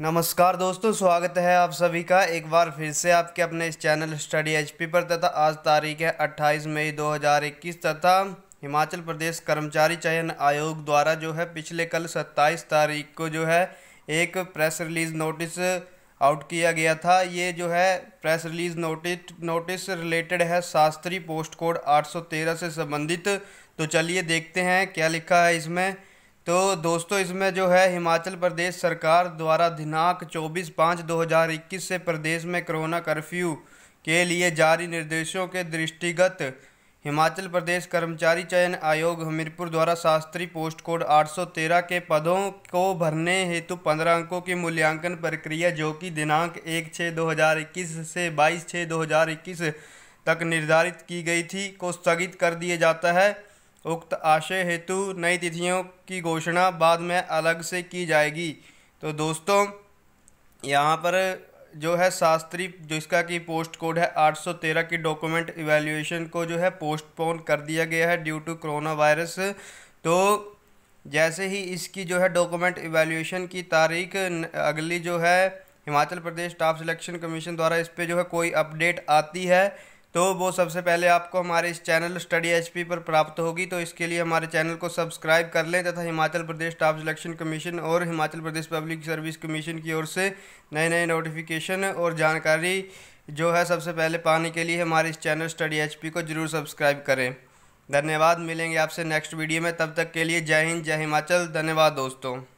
नमस्कार दोस्तों स्वागत है आप सभी का एक बार फिर से आपके अपने इस चैनल स्टडी एचपी पर तथा आज तारीख है 28 मई 2021 तथा हिमाचल प्रदेश कर्मचारी चयन आयोग द्वारा जो है पिछले कल 27 तारीख को जो है एक प्रेस रिलीज़ नोटिस आउट किया गया था ये जो है press release notice notice related है शास्त्री पोस्ट कोड 813 से संबंधित तो चलिए देखते हैं क्या लिखा है इसमें तो दोस्तों इसमें जो है हिमाचल प्रदेश सरकार द्वारा दिनांक 24 पाँच 2021 से प्रदेश में कोरोना कर्फ्यू के लिए जारी निर्देशों के दृष्टिगत हिमाचल प्रदेश कर्मचारी चयन आयोग हमीरपुर द्वारा शास्त्री पोस्ट कोड 813 के पदों को भरने हेतु 15 अंकों की मूल्यांकन प्रक्रिया जो कि दिनांक एक छः दो हज़ार इक्कीस से बाईस छः दो हज़ार इक्कीस तक निर्धारित की गई थी को स्थगित कर दिया जाता है उक्त आशय हेतु नई तिथियों की घोषणा बाद में अलग से की जाएगी तो दोस्तों यहाँ पर जो है शास्त्री जिसका कि पोस्ट कोड है 813 की डॉक्यूमेंट इवेल्यूएशन को जो है पोस्टपोन कर दिया गया है ड्यू टू कोरोना वायरस तो जैसे ही इसकी जो है डॉक्यूमेंट इवेल्यूएशन की तारीख अगली जो है Himachal Pradesh staff selection commission द्वारा इस पर जो है कोई अपडेट आती है तो वो सबसे पहले आपको हमारे इस चैनल स्टडी एचपी पर प्राप्त होगी तो इसके लिए हमारे चैनल को सब्सक्राइब कर लें तथा Himachal Pradesh staff selection commission और Himachal Pradesh public service commission की ओर से नए नए नोटिफिकेशन और जानकारी जो है सबसे पहले पाने के लिए हमारे इस चैनल स्टडी एच को ज़रूर सब्सक्राइब करें धन्यवाद मिलेंगे आपसे नेक्स्ट वीडियो में तब तक के लिए जय हिंद जय हिमाचल धन्यवाद दोस्तों